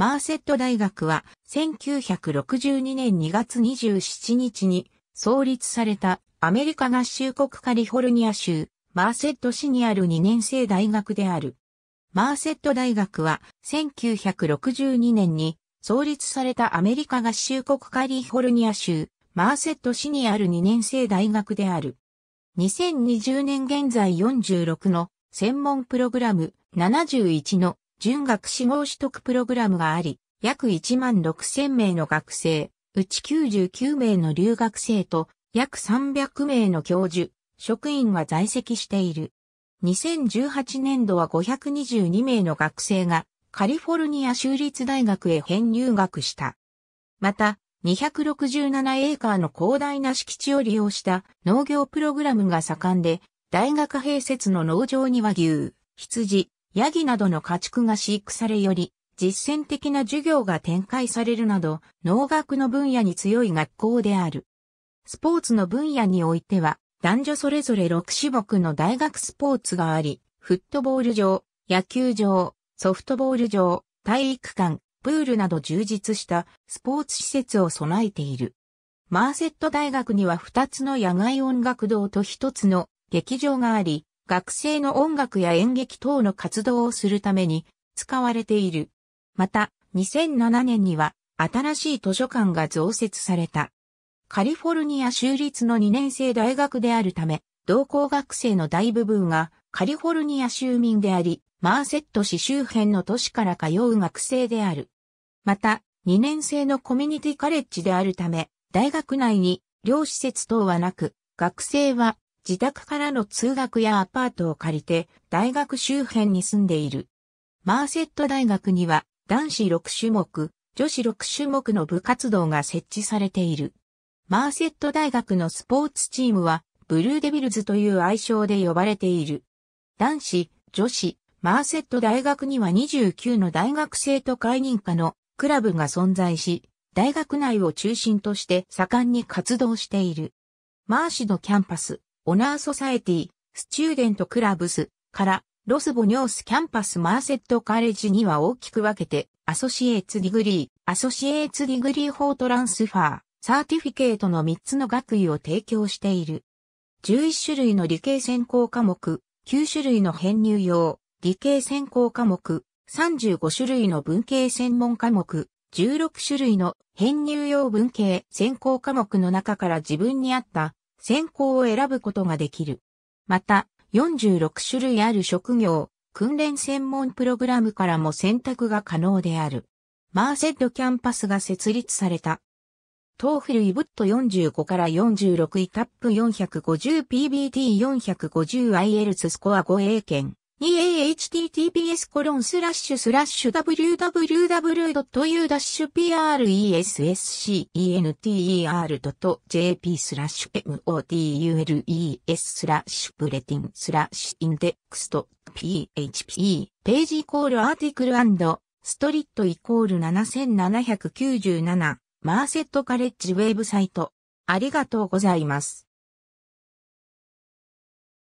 マーセット大学は1962年2月27日に創立されたアメリカ合衆国カリフォルニア州マーセット市にある2年生大学である。マーセット大学は1962年に創立されたアメリカ合衆国カリフォルニア州マーセット市にある2年生大学である。2020年現在46の専門プログラム71の準学士望取得プログラムがあり、約1万6千名の学生、うち99名の留学生と約300名の教授、職員が在籍している。2018年度は522名の学生がカリフォルニア州立大学へ編入学した。また、267エーカーの広大な敷地を利用した農業プログラムが盛んで、大学併設の農場には牛、羊、ヤギなどの家畜が飼育されより、実践的な授業が展開されるなど、農学の分野に強い学校である。スポーツの分野においては、男女それぞれ6種目の大学スポーツがあり、フットボール場、野球場、ソフトボール場、体育館、プールなど充実したスポーツ施設を備えている。マーセット大学には2つの野外音楽堂と1つの劇場があり、学生の音楽や演劇等の活動をするために使われている。また、2007年には新しい図書館が増設された。カリフォルニア州立の2年生大学であるため、同校学生の大部分がカリフォルニア州民であり、マーセット市周辺の都市から通う学生である。また、2年生のコミュニティカレッジであるため、大学内に両施設等はなく、学生は自宅からの通学やアパートを借りて大学周辺に住んでいる。マーセット大学には男子6種目、女子6種目の部活動が設置されている。マーセット大学のスポーツチームはブルーデビルズという愛称で呼ばれている。男子、女子、マーセット大学には29の大学生と会認可のクラブが存在し、大学内を中心として盛んに活動している。マーシのキャンパス、オナーソサエティ、スチューデントクラブスから、ロスボニョースキャンパスマーセットカレッジには大きく分けて、アソシエーツディグリー、アソシエーツディグリー法トランスファー、サーティフィケートの3つの学位を提供している。11種類の理系専攻科目、9種類の編入用、理系専攻科目、35種類の文系専門科目、16種類の編入用文系専攻科目の中から自分に合った選考を選ぶことができる。また、46種類ある職業、訓練専門プログラムからも選択が可能である。マーセッドキャンパスが設立された。トーフルイブット45から46イタップ4 5 0 p b t 4 5 0 i l スコア5英検。2ahttps コロンスラッシュスラッシュ www.u-presscenter.jp スラッシュ modules スラッシュプレティンスラッシュインデックスと php ページイコールアーティクルストリットイコール7797マーセットカレッジウェブサイトありがとうございます。